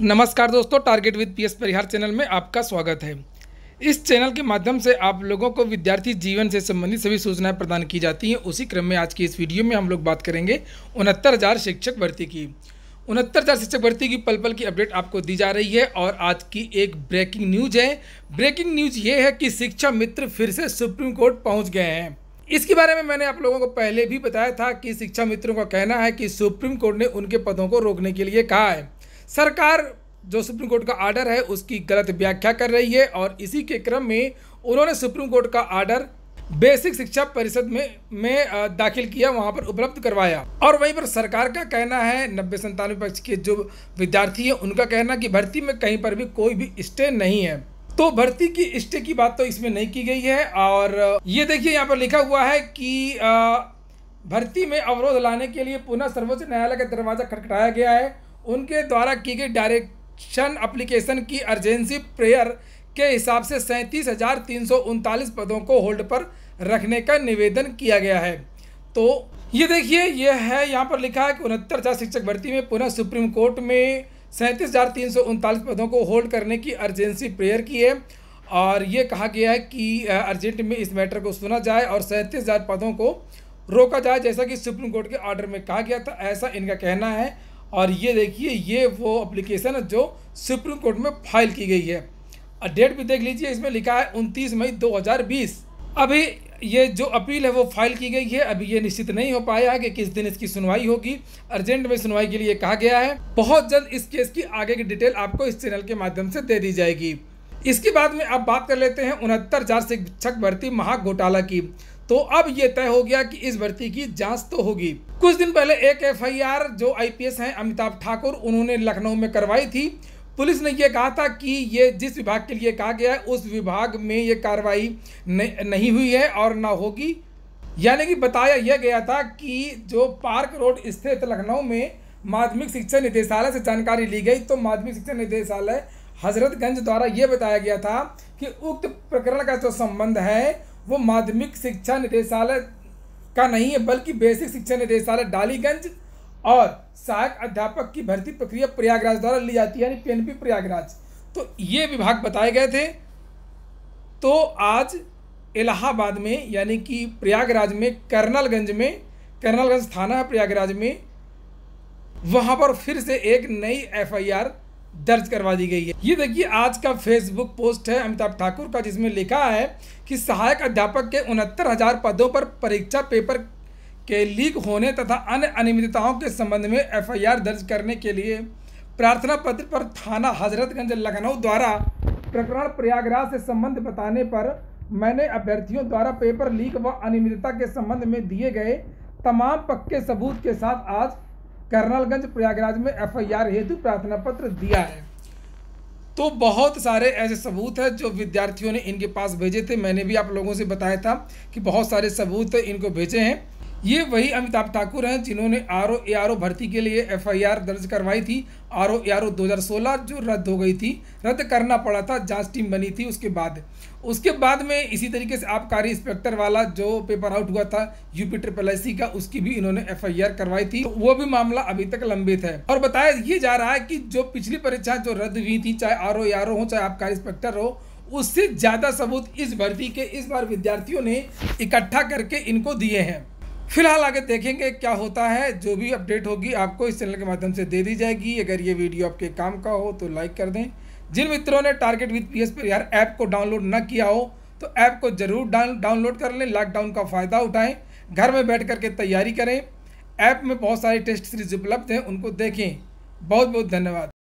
नमस्कार दोस्तों target with P S Parihar channel में आपका स्वागत है इस चैनल के माध्यम से आप लोगों को विद्यार्थी जीवन से संबंधित सभी सूचनाएं प्रदान की जाती हैं उसी क्रम में आज की इस वीडियो में हम लोग बात करेंगे उनहत्तर हज़ार शिक्षक भर्ती की उनहत्तर हज़ार शिक्षक भर्ती की पल पल की अपडेट आपको दी जा रही है और आज की एक ब्रेकिंग न्यूज है ब्रेकिंग न्यूज ये है कि शिक्षा मित्र फिर से सुप्रीम कोर्ट पहुँच गए हैं इसके बारे में मैंने आप लोगों को पहले भी बताया था कि शिक्षा मित्रों का कहना है कि सुप्रीम कोर्ट ने उनके पदों को रोकने के लिए कहा है सरकार जो सुप्रीम कोर्ट का आर्डर है उसकी गलत व्याख्या कर रही है और इसी के क्रम में उन्होंने सुप्रीम कोर्ट का आर्डर बेसिक शिक्षा परिषद में में दाखिल किया वहाँ पर उपलब्ध करवाया और वहीं पर सरकार का कहना है नब्बे संतानवे पक्ष के जो विद्यार्थी हैं उनका कहना कि भर्ती में कहीं पर भी कोई भी स्टे नहीं है तो भर्ती की स्टे की बात तो इसमें नहीं की गई है और ये देखिए यहाँ पर लिखा हुआ है कि भर्ती में अवरोध लाने के लिए पुनः सर्वोच्च न्यायालय का दरवाज़ा खटखटाया गया है उनके द्वारा की गई डायरेक्शन अप्लीकेशन की अर्जेंसी प्रेयर के हिसाब से सैंतीस हज़ार तीन सौ उनतालीस पदों को होल्ड पर रखने का निवेदन किया गया है तो ये देखिए ये है यहाँ पर लिखा है कि उनहत्तर हज़ार शिक्षक भर्ती में पुनः सुप्रीम कोर्ट में सैंतीस हज़ार तीन सौ उनतालीस पदों को होल्ड करने की अर्जेंसी प्रेयर की है और ये कहा गया है कि अर्जेंट में इस मैटर को सुना जाए और सैंतीस हज़ार पदों को रोका जाए जैसा कि सुप्रीम कोर्ट के ऑर्डर में कहा गया था ऐसा इनका कहना है और ये देखिए ये वो अप्लीकेशन है जो सुप्रीम कोर्ट में फाइल की गई है डेट भी देख लीजिए इसमें लिखा है उनतीस मई 2020 अभी ये जो अपील है वो फाइल की गई है अभी ये निश्चित नहीं हो पाया है कि किस दिन इसकी सुनवाई होगी अर्जेंट में सुनवाई के लिए कहा गया है बहुत जल्द इस केस की आगे की डिटेल आपको इस चैनल के माध्यम से दे दी जाएगी इसके बाद में आप बात कर लेते हैं उनहत्तर चार शिक्षक भर्ती महाघोटाला की तो अब ये तय हो गया कि इस भर्ती की जांच तो होगी कुछ दिन पहले एक एफआईआर जो आईपीएस हैं अमिताभ ठाकुर उन्होंने लखनऊ में करवाई थी पुलिस ने यह कहा था कि ये जिस विभाग के लिए कहा गया है उस विभाग में ये कार्रवाई नहीं हुई है और ना होगी यानी कि बताया यह गया था कि जो पार्क रोड स्थित लखनऊ में माध्यमिक शिक्षा निदेशालय से जानकारी ली गई तो माध्यमिक शिक्षा निदेशालय हजरतगंज द्वारा ये बताया गया था कि उक्त प्रकरण का जो संबंध है वो माध्यमिक शिक्षा निदेशालय का नहीं है बल्कि बेसिक शिक्षा निदेशालय डालीगंज और सहायक अध्यापक की भर्ती प्रक्रिया प्रयागराज द्वारा ली जाती है यानी पी प्रयागराज तो ये विभाग बताए गए थे तो आज इलाहाबाद में यानी कि प्रयागराज में कर्नलगंज में कर्नलगंज थाना है प्रयागराज में वहाँ पर फिर से एक नई एफआईआर दर्ज करवा दी गई है ये देखिए आज का फेसबुक पोस्ट है अमिताभ ठाकुर का जिसमें लिखा है कि सहायक अध्यापक के उनहत्तर हजार पदों पर परीक्षा पेपर के लीक होने तथा अन्य अनियमितताओं के संबंध में एफआईआर दर्ज करने के लिए प्रार्थना पत्र पर थाना हजरतगंज लखनऊ द्वारा प्रकरण प्रयागराज से संबंध बताने पर मैंने अभ्यर्थियों द्वारा पेपर लीक व अनियमितता के संबंध में दिए गए तमाम पक्के सबूत के साथ आज करनालगंज प्रयागराज में एफआईआर हेतु प्रार्थना पत्र दिया है तो बहुत सारे ऐसे सबूत हैं जो विद्यार्थियों ने इनके पास भेजे थे मैंने भी आप लोगों से बताया था कि बहुत सारे सबूत इनको भेजे हैं ये वही अमिताभ ठाकुर हैं जिन्होंने R O A R O भर्ती के लिए एफ आई आर दर्ज करवाई थी R O A R O दो हज़ार सोलह जो रद्द हो गई थी रद्द करना पड़ा था जांच टीम बनी थी उसके बाद उसके बाद में इसी तरीके से आबकारी इंस्पेक्टर वाला जो पेपर आउट हुआ था यूपी ट्रिपल एस का उसकी भी इन्होंने एफ आई आर करवाई थी तो वो भी मामला अभी तक लंबित है और बताया ये जा रहा है कि जो पिछली परीक्षा जो रद्द हुई थी चाहे आर ओ आर ओ हो चाहे आबकारी इंस्पेक्टर हो उससे ज़्यादा सबूत इस भर्ती के इस बार विद्यार्थियों ने इकट्ठा करके इनको दिए हैं फिलहाल आगे देखेंगे क्या होता है जो भी अपडेट होगी आपको इस चैनल के माध्यम से दे दी जाएगी अगर ये वीडियो आपके काम का हो तो लाइक कर दें जिन मित्रों ने टारगेट विद पी एस पर यार ऐप को डाउनलोड न किया हो तो ऐप को ज़रूर डाउनलोड कर लें लॉकडाउन का फ़ायदा उठाएं घर में बैठ करके तैयारी करें ऐप में बहुत सारे टेस्ट सीरीज उपलब्ध हैं उनको देखें बहुत बहुत धन्यवाद